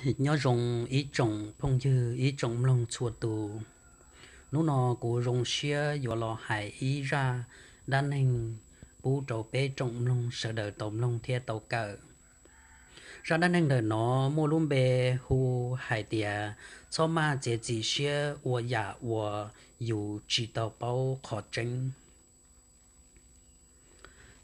nhớ rồng ý trồng phong dư ý trồng lòng chùa tù nó nó của rong xia vừa lò hải ý ra đa nên bú trầu bê trồng lòng sợ đợi tổng lòng thia tàu cờ ra đa nên đời nó mô luôn bê hu hải tìa cho ma chế chỉ xia ua giả dạ, ua dù chỉ tàu bao khó tránh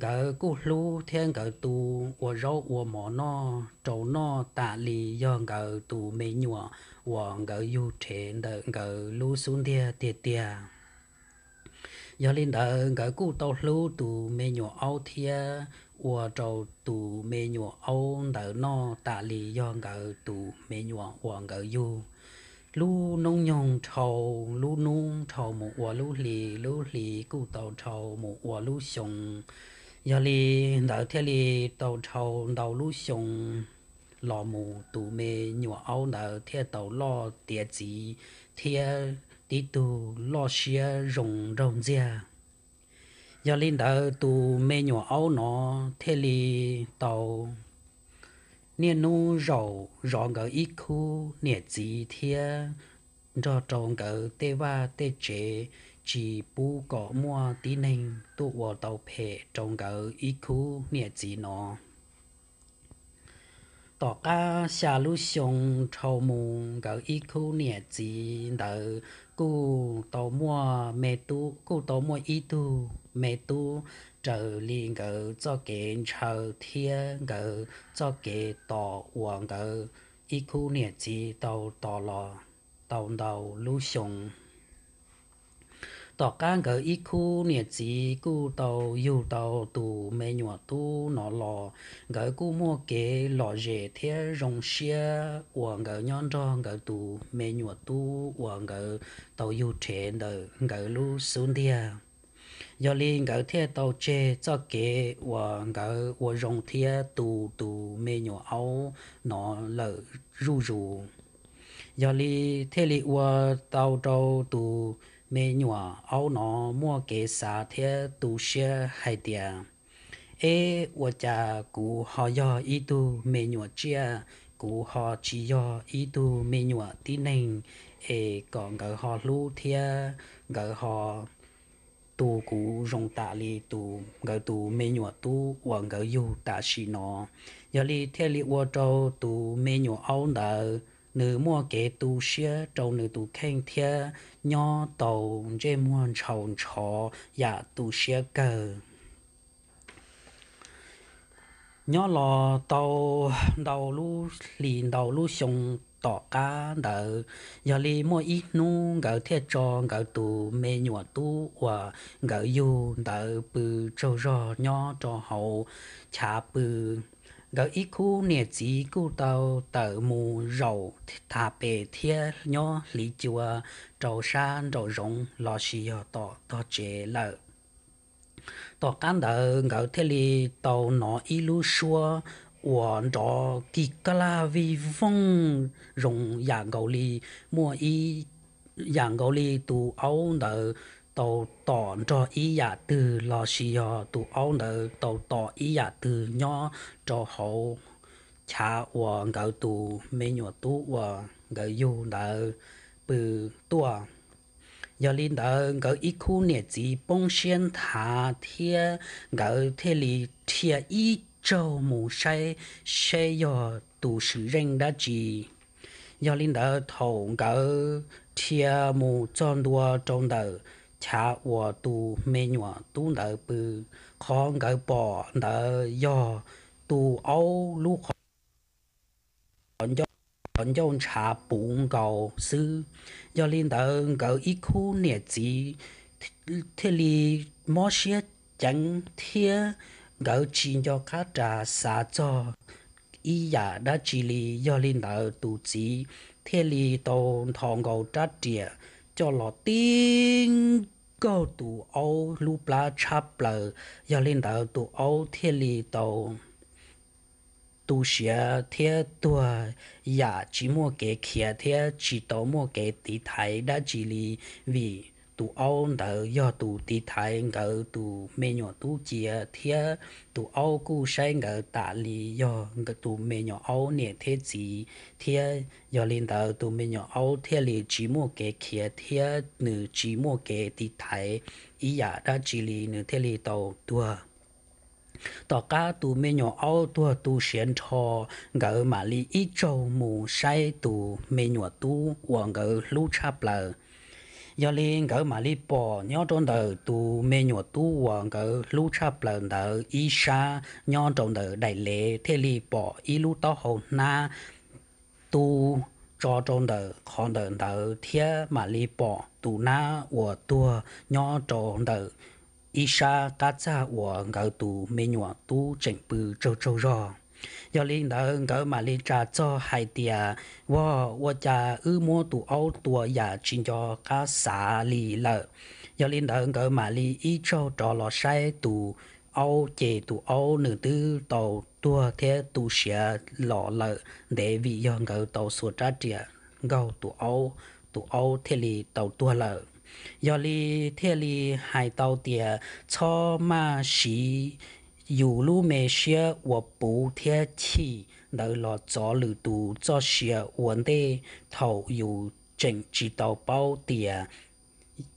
gỡ cú lú thiên gỡ tù của rau của mỏ nó trâu nó tạ lì do gỡ tù mê nhùa của gỡ du trẻ đỡ gỡ lú xuống tia tia tia do lên đỡ gỡ cú tàu lú tù mê nhùa ao tia của trầu tù mê nhùa ao đỡ no tạ lì do gỡ tù mê nhùa của gỡ du lu nông nhong trầu lu nung trầu một quả lu lì lu lì cú tàu trầu một quả lu sùng giờ li đào thế li tàu trầu đào lũ sông lò mù tù mê nhỏ áo đào thế tàu lo tiệt gì thế đi tù lo xia rồng rồng ra giờ li đào tù mê nhỏ áo nó thế li tàu niên nu rầu rõ ngỡ ít khu niệm gì thế cho trồng cỡ tê va tê chế chỉ bu có mua tí nình tụ vào tàu phê trong cả ý khu nhẹ chỉ nó tỏ ca xa lưu xong trâu mùng cả ý khu nhẹ chỉ đỡ cô tàu mua mẹ tu cô tàu mua ý tu mẹ tu trở liền cỡ cho kẻ chờ thiên cỡ cho kẻ tỏ hoàng cỡ ý khu nhẹ chỉ tàu tỏ lò tàu đầu lưu xong tỏ can gỡ ít khu nhiệt chỉ cu tàu dù tàu tù mẹ nhỏ tu nó lò gỡ cu mua kế lò rẻ thế rong xe uổng gỡ nhon cho gỡ tù mẹ nhỏ tu uổng gỡ tàu dù trẻ đờ gỡ lu xuống đi do liên gỡ thế tàu chê cho kế uổng gỡ uổng rong thế tù tù mẹ nhỏ áo nó lỡ ru ru do li thế li uổng tàu trâu tù mẹ nhỏ áo nó mua cái xà thế tu xe hay tiệt ê vợ cha cụ họ do ý tu mẹ nhỏ chia cụ họ chỉ do ý tu mẹ nhỏ tí nành ê còn gỡ họ lu thế gỡ họ tu cụ rong tạ li tu gỡ tu mẹ nhỏ tu và gỡ yêu tạ xin nó giờ li thế li vợ trâu tu mẹ nhỏ áo nợ nữ mua kế tu xia trâu nữ tu khen thia nho tàu dê mua chầu chó dạ tu xia cờ nho lò tàu đầu lu lì đầu lu xong tỏ cá đỡ giờ li mua ít nu gỡ thiệt cho gỡ tù mê nhụa tu và gỡ dù đỡ bự trâu rò nho cho hậu chả bự gỡ ít khu nè chỉ cu tàu tờ mù rầu thả bề thiên nhó lý chùa trầu san trầu rộng lò xì hò tỏ tỏ chế lợ tỏ can đờ gỡ thế li tàu nó ít lu xua của trò kỳ cà la vi phong rộng dạng gầu lì mua y dạng gầu li tù áo đờ tàu tòn cho ý giả từ lò xì yò tụ áo nợ tàu tỏ ý giả từ nhỏ cho hậu cha và ngậu tù mê nhỏ tù và ngậu dù nợ bự tua giờ linh đỡ ngỡ ít khu nè chỉ bông xuyên thả thiê ngỡ thế lì thiê ý châu mù say xe giờ tù sử rèn đã chỉ giờ linh đỡ thầu ngỡ thiê mù tròn đua tròn đầu cha wo tu me nhua tu nợ bư khó ngỡ bỏ nợ do tu âu lu khó còn do còn do cha bụng cầu sư do liên tờ cầu ít khu nè chỉ thế li mò xe chẳng thiên ngỡ chỉ cho cá trà xả cho ý giả đã chỉ li do liên tờ tu chỉ thế li tôn thong cầu trát triệt cho lọ tiếng go tụ ô lu bla cha bla giờ lên đầu tụ ô thiên lý tàu tụ sửa thế tua ya chỉ mua cái kia thế chỉ tàu mua cái tí thái đã chỉ lý vì tu ao đỡ do tu tí thái ngờ tu mê nhỏ tu chia thia tu ao cu sai ngờ tạ lý do ngờ tu mê nhỏ ao nè thế gì thia do linh đỡ tu mê nhỏ ao thia lý chỉ mua kế kia thia nữ chỉ mua kế tí thái ý giả đã chỉ lý nữ thế lý tàu tua tỏ cá tu mê nhỏ ao tua tu xiên thò ngờ mà lý ít châu mù sai tu mê nhỏ tu hoặc ngờ lú chạp lờ giờ lên cái mà li bỏ nhau trong đời tu mê nhọ tu hoàng cái lũ chập lần đời y sa nhau trong đời đại lệ thế li bỏ y lũ to hồn na tu cho trong đời con đời đời thế mà li bỏ tu na của tua nhau trong đời y sa ta cha hoàng cái tu mê nhọ tu chỉnh bự trâu trâu rồi giờ linh đó hơn cỡ mà linh trả cho hai tia wo wo cha ư mua tụ áo tụ ya chín cho cá xả lì lợ giờ linh đó hơn cỡ mà linh ít cho trò lò sai tụ áo chế tụ áo nữ tư tàu tua thế tụ xe lò lợ để vị giờ cỡ tàu sửa trả tiền gầu tụ áo tụ áo thế lì tàu tua lợ giờ lì thế lì hai tàu tia cho ma xí dù lu mê xe wo bù thiên chi đỡ lo gió lử tù cho xia vấn đề thầu dù chỉnh chỉ tàu bao tiền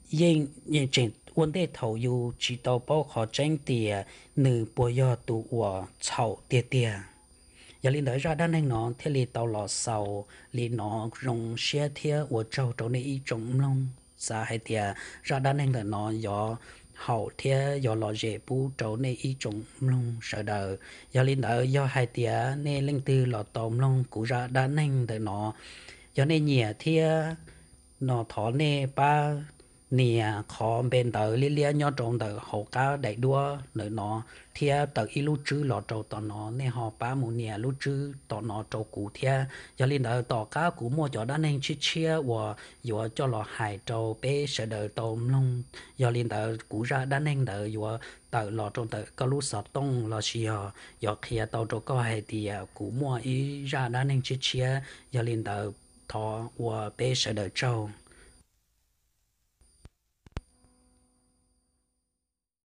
yên yên chỉnh vấn đề thầu dù chỉ tàu bao khó tranh tiền nữ bùa yo tù và chậu tiền tiền giờ linh đợi ra đan anh nó thế li tàu lò sầu li nó rong xe thiên và trâu trâu này ý trống long hay tiền ra đan anh là nó gió hậu thia do lò dễ bu trấu nê y chúng mông sợ đờ do linh đỡ do hai tía nê linh tư lò tôm mông cú ra đã nanh tới nó do nê nhẹ thia nó thỏ nê ba nì à, khó bên tờ lý lý nhau trong tờ hậu cá đại đua nơi nó thia tờ y lúc chứ lọ trâu tọ nó nên họ ba mù nè lưu chứ tọ nó trâu cũ thia cho nên đợi tọ cá cũ mua cho đã nên chia chia và vừa cho lọ hải trâu bé sợ đợi tôm lông do nên đợi cũ ra đã nên đợi vừa tờ lọ trâu tờ có lưu sợ tông lọ xì hò do kia tàu trâu có hải thì à, cũ mua y ra đã nên chia chia do nên đợi thọ và bé sợ đợi trâu